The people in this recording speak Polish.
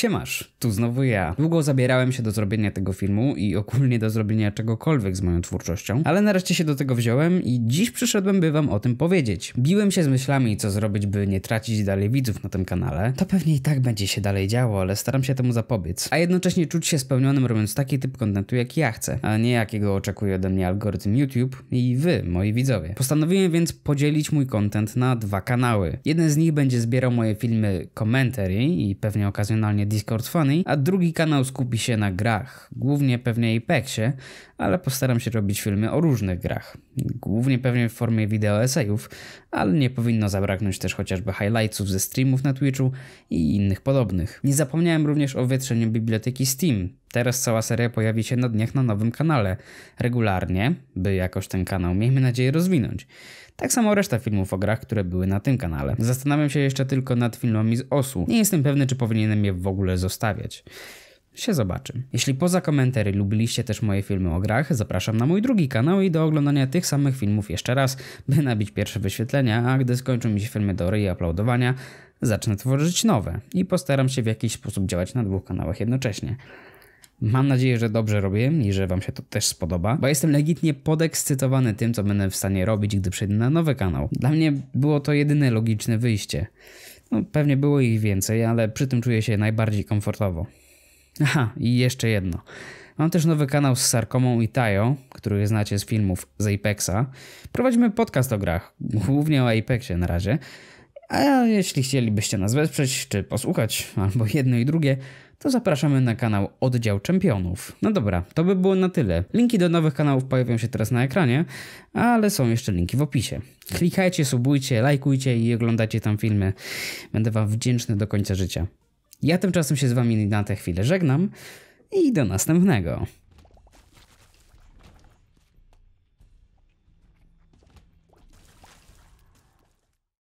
Siemasz, tu znowu ja. Długo zabierałem się do zrobienia tego filmu i ogólnie do zrobienia czegokolwiek z moją twórczością, ale nareszcie się do tego wziąłem i dziś przyszedłem, by wam o tym powiedzieć. Biłem się z myślami, co zrobić, by nie tracić dalej widzów na tym kanale. To pewnie i tak będzie się dalej działo, ale staram się temu zapobiec. A jednocześnie czuć się spełnionym robiąc taki typ kontentu, jaki ja chcę, a nie jakiego oczekuje ode mnie algorytm YouTube i wy, moi widzowie. Postanowiłem więc podzielić mój kontent na dwa kanały. Jeden z nich będzie zbierał moje filmy commentary i pewnie okazjonalnie Discord Funny, a drugi kanał skupi się na grach, głównie pewnie Apexie, ale postaram się robić filmy o różnych grach, głównie pewnie w formie wideo esejów, ale nie powinno zabraknąć też chociażby highlightsów ze streamów na Twitchu i innych podobnych. Nie zapomniałem również o wietrzeniu biblioteki Steam, Teraz cała seria pojawi się na dniach na nowym kanale, regularnie, by jakoś ten kanał, miejmy nadzieję, rozwinąć. Tak samo reszta filmów o grach, które były na tym kanale. Zastanawiam się jeszcze tylko nad filmami z Osu. Nie jestem pewny, czy powinienem je w ogóle zostawiać się zobaczy. Jeśli poza komentarzy lubiliście też moje filmy o grach, zapraszam na mój drugi kanał i do oglądania tych samych filmów jeszcze raz, by nabić pierwsze wyświetlenia, a gdy skończą mi się filmy do i aplaudowania, zacznę tworzyć nowe i postaram się w jakiś sposób działać na dwóch kanałach jednocześnie. Mam nadzieję, że dobrze robię i że Wam się to też spodoba, bo jestem legitnie podekscytowany tym, co będę w stanie robić, gdy przejdę na nowy kanał. Dla mnie było to jedyne logiczne wyjście. No, pewnie było ich więcej, ale przy tym czuję się najbardziej komfortowo. Aha, i jeszcze jedno. Mam też nowy kanał z Sarkomą i Tayo, który znacie z filmów z Apexa. Prowadzimy podcast o grach, głównie o Apexie na razie, a jeśli chcielibyście nas wesprzeć, czy posłuchać, albo jedno i drugie, to zapraszamy na kanał Oddział Czempionów. No dobra, to by było na tyle. Linki do nowych kanałów pojawią się teraz na ekranie, ale są jeszcze linki w opisie. Klikajcie, subujcie, lajkujcie i oglądajcie tam filmy. Będę Wam wdzięczny do końca życia. Ja tymczasem się z Wami na tę chwilę żegnam i do następnego.